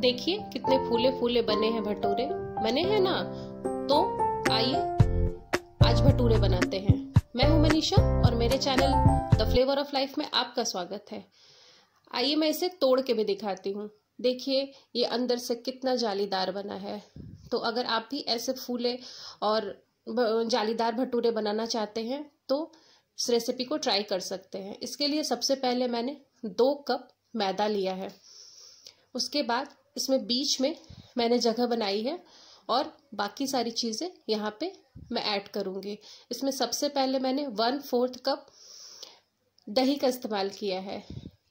देखिए कितने फूले फूले बने हैं भटूरे बने हैं ना तो आइए आज भटूरे बनाते हैं मैं हूं मनीषा और मेरे channel the flavour of life में आपका स्वागत है आइए मैं इसे तोड़ के भी दिखाती हूँ देखिए ये अंदर से कितना जालीदार बना है तो अगर आप भी ऐसे फूले और जालीदार भटूरे बनाना चाहते हैं तो इस रेसिपी को ट्राई कर सकते हैं इसके लिए सबसे पहले मैंने दो कप मैदा लिया है उसके बाद इसमें बीच में मैंने जगह बनाई है और बाकी सारी चीज़ें यहाँ पे मैं ऐड करूँगी इसमें सबसे पहले मैंने वन फोर्थ कप दही का इस्तेमाल किया है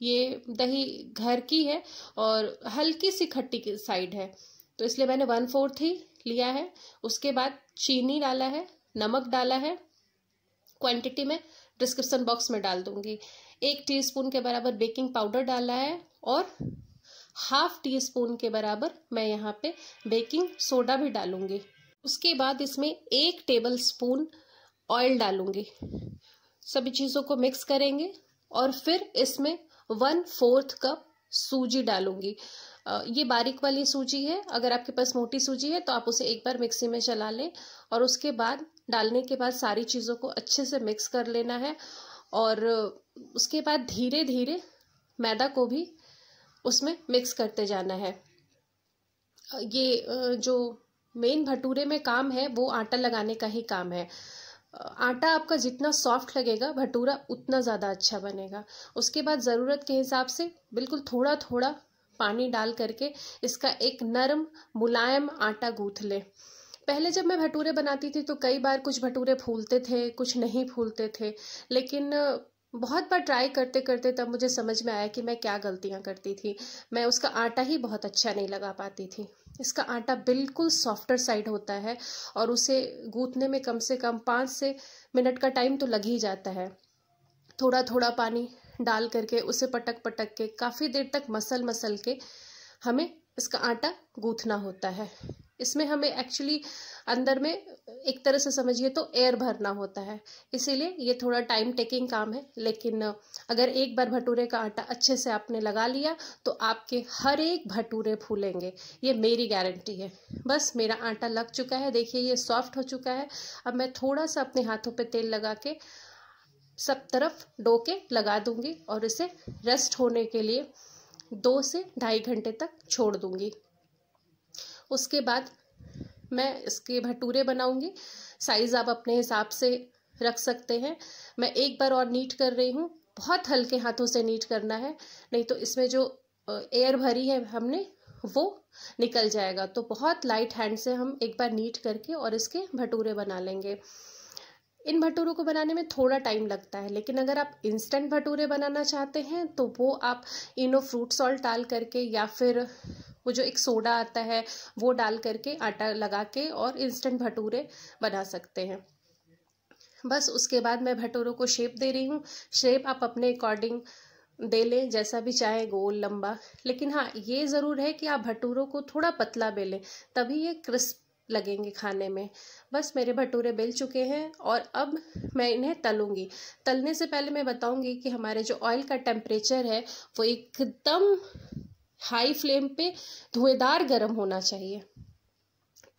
ये दही घर की है और हल्की सी खट्टी की साइड है तो इसलिए मैंने वन फोर्थ ही लिया है उसके बाद चीनी डाला है नमक डाला है क्वांटिटी में डिस्क्रिप्शन बॉक्स में डाल दूंगी एक टीस्पून के बराबर बेकिंग पाउडर डाला है और हाफ टी स्पून के बराबर मैं यहाँ पे बेकिंग सोडा भी डालूंगी उसके बाद इसमें एक टेबल स्पून ऑयल डालूंगी सभी चीज़ों को मिक्स करेंगे और फिर इसमें वन फोर्थ कप सूजी डालूंगी ये बारीक वाली सूजी है अगर आपके पास मोटी सूजी है तो आप उसे एक बार मिक्सी में चला लें और उसके बाद डालने के बाद सारी चीज़ों को अच्छे से मिक्स कर लेना है और उसके बाद धीरे धीरे मैदा को भी उसमें मिक्स करते जाना है ये जो मेन भटूरे में काम है वो आटा लगाने का ही काम है आटा आपका जितना सॉफ्ट लगेगा भटूरा उतना ज़्यादा अच्छा बनेगा उसके बाद ज़रूरत के हिसाब से बिल्कुल थोड़ा थोड़ा पानी डाल करके इसका एक नरम मुलायम आटा गूँथ लें पहले जब मैं भटूरे बनाती थी तो कई बार कुछ भटूरे फूलते थे कुछ नहीं फूलते थे लेकिन बहुत बार ट्राई करते करते तब मुझे समझ में आया कि मैं क्या गलतियाँ करती थी मैं उसका आटा ही बहुत अच्छा नहीं लगा पाती थी इसका आटा बिल्कुल सॉफ्टर साइड होता है और उसे गूंथने में कम से कम पाँच से मिनट का टाइम तो लग ही जाता है थोड़ा थोड़ा पानी डाल करके उसे पटक पटक के काफ़ी देर तक मसल मसल के हमें इसका आटा गूँथना होता है इसमें हमें एक्चुअली अंदर में एक तरह से समझिए तो एयर भरना होता है इसीलिए ये थोड़ा टाइम टेकिंग काम है लेकिन अगर एक बार भटूरे का आटा अच्छे से आपने लगा लिया तो आपके हर एक भटूरे फूलेंगे ये मेरी गारंटी है बस मेरा आटा लग चुका है देखिए ये सॉफ्ट हो चुका है अब मैं थोड़ा सा अपने हाथों पर तेल लगा के सब तरफ डो के लगा दूंगी और इसे रेस्ट होने के लिए दो से ढाई घंटे तक छोड़ दूंगी उसके बाद मैं इसके भटूरे बनाऊंगी साइज़ आप अपने हिसाब से रख सकते हैं मैं एक बार और नीट कर रही हूँ बहुत हल्के हाथों से नीट करना है नहीं तो इसमें जो एयर भरी है हमने वो निकल जाएगा तो बहुत लाइट हैंड से हम एक बार नीट करके और इसके भटूरे बना लेंगे इन भटूरों को बनाने में थोड़ा टाइम लगता है लेकिन अगर आप इंस्टेंट भटूरे बनाना चाहते हैं तो वो आप इनो फ्रूट सॉल्ट डाल करके या फिर वो जो एक सोडा आता है वो डाल करके आटा लगा के और इंस्टेंट भटूरे बना सकते हैं बस उसके बाद मैं भटूरों को शेप दे रही हूँ शेप आप अपने अकॉर्डिंग दे लें जैसा भी चाहे गोल लंबा लेकिन हाँ ये ज़रूर है कि आप भटूरों को थोड़ा पतला बेलें तभी ये क्रिस्प लगेंगे खाने में बस मेरे भटूरे बेल चुके हैं और अब मैं इन्हें तलूंगी तलने से पहले मैं बताऊंगी कि हमारे जो ऑयल का टेम्परेचर है वो एकदम हाई फ्लेम पे धुएदार गर्म होना चाहिए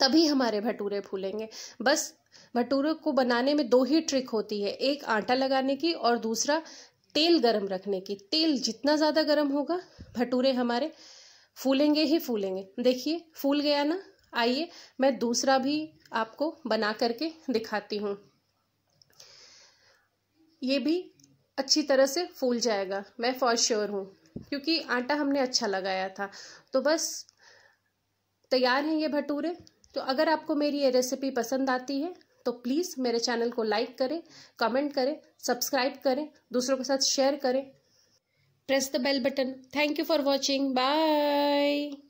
तभी हमारे भटूरे फूलेंगे बस भटूरे को बनाने में दो ही ट्रिक होती है एक आटा लगाने की और दूसरा तेल गरम रखने की तेल जितना ज़्यादा गरम होगा भटूरे हमारे फूलेंगे ही फूलेंगे देखिए फूल गया ना आइए मैं दूसरा भी आपको बना करके दिखाती हूँ ये भी अच्छी तरह से फूल जाएगा मैं फॉर श्योर हूँ क्योंकि आटा हमने अच्छा लगाया था तो बस तैयार हैं ये भटूरे तो अगर आपको मेरी ये रेसिपी पसंद आती है तो प्लीज़ मेरे चैनल को लाइक करें कमेंट करें सब्सक्राइब करें दूसरों के साथ शेयर करें press the bell button thank you for watching bye